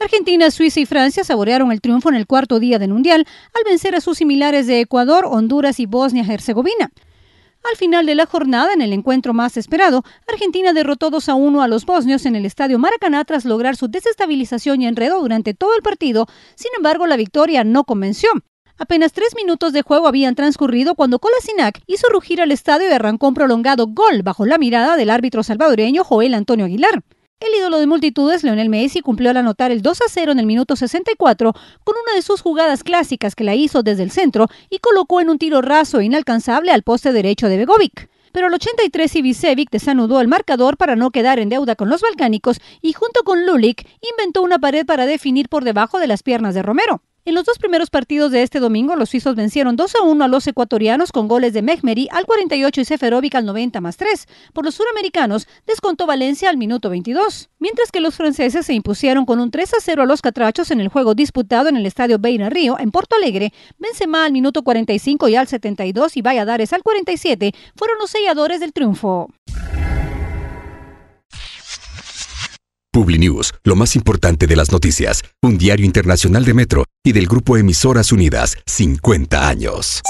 Argentina, Suiza y Francia saborearon el triunfo en el cuarto día del Mundial al vencer a sus similares de Ecuador, Honduras y Bosnia-Herzegovina. Al final de la jornada, en el encuentro más esperado, Argentina derrotó 2 a 1 a los bosnios en el estadio Maracaná tras lograr su desestabilización y enredo durante todo el partido. Sin embargo, la victoria no convenció. Apenas tres minutos de juego habían transcurrido cuando Colasinac hizo rugir al estadio y arrancó un prolongado gol bajo la mirada del árbitro salvadoreño Joel Antonio Aguilar. El ídolo de multitudes, Leonel Messi, cumplió al anotar el 2 a 0 en el minuto 64 con una de sus jugadas clásicas que la hizo desde el centro y colocó en un tiro raso e inalcanzable al poste derecho de Begovic. Pero al 83 Ibisevic desanudó el marcador para no quedar en deuda con los balcánicos y junto con Lulik inventó una pared para definir por debajo de las piernas de Romero. En los dos primeros partidos de este domingo, los suizos vencieron 2 a 1 a los ecuatorianos con goles de Mehmeri al 48 y Seferovic al 90 más 3. Por los suramericanos, descontó Valencia al minuto 22, mientras que los franceses se impusieron con un 3 a 0 a los catrachos en el juego disputado en el estadio Beira Río, en Porto Alegre. Benzema al minuto 45 y al 72 y Valladares al 47 fueron los selladores del triunfo. PubliNews, lo más importante de las noticias, un diario internacional de Metro y del Grupo Emisoras Unidas 50 años.